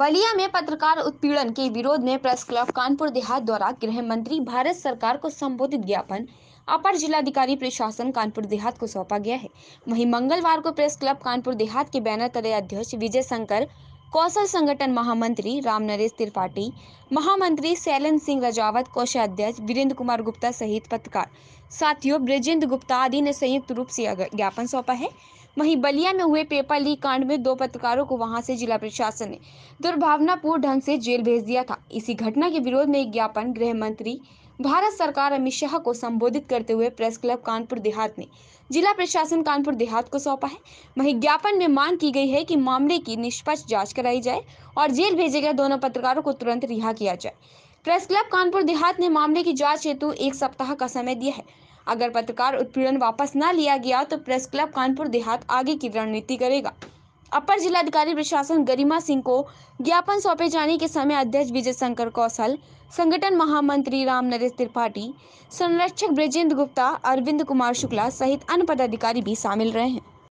बलिया में पत्रकार उत्पीड़न के विरोध में प्रेस क्लब कानपुर देहात द्वारा गृह मंत्री भारत सरकार को संबोधित ज्ञापन अपर जिलाधिकारी प्रशासन कानपुर देहात को सौंपा गया है वहीं मंगलवार को प्रेस क्लब कानपुर देहात के बैनर तले अध्यक्ष विजय शंकर कौशल संगठन महामंत्री राम नरेश त्रिपाठी महामंत्री शैलन सिंह रजावत कोषाध्यक्ष वीरेंद्र कुमार गुप्ता सहित पत्रकार साथियों ब्रजेंद्र गुप्ता आदि ने संयुक्त रूप से ज्ञापन सौंपा है वहीं बलिया में हुए पेपर लीक कांड में दो पत्रकारों को वहां से जिला प्रशासन ने दुर्भावनापूर्ण ढंग से जेल भेज दिया था इसी घटना के विरोध में एक ज्ञापन गृह मंत्री भारत सरकार अमित शाह को संबोधित करते हुए प्रेस क्लब कानपुर देहात ने जिला प्रशासन कानपुर देहात को सौंपा है वहीं ज्ञापन में मांग की गई है कि मामले की निष्पक्ष जांच कराई जाए और जेल भेजे गए दोनों पत्रकारों को तुरंत रिहा किया जाए प्रेस क्लब कानपुर देहात ने मामले की जाँच हेतु एक सप्ताह का समय दिया है अगर पत्रकार उत्पीड़न वापस न लिया गया तो प्रेस क्लब कानपुर देहात आगे की रणनीति करेगा अपर जिलाधिकारी प्रशासन गरिमा सिंह को ज्ञापन सौंपे जाने के समय अध्यक्ष विजय शंकर कौशल संगठन महामंत्री राम नरेश त्रिपाठी संरक्षक ब्रजेंद्र गुप्ता अरविंद कुमार शुक्ला सहित अन्य पदाधिकारी भी शामिल रहे हैं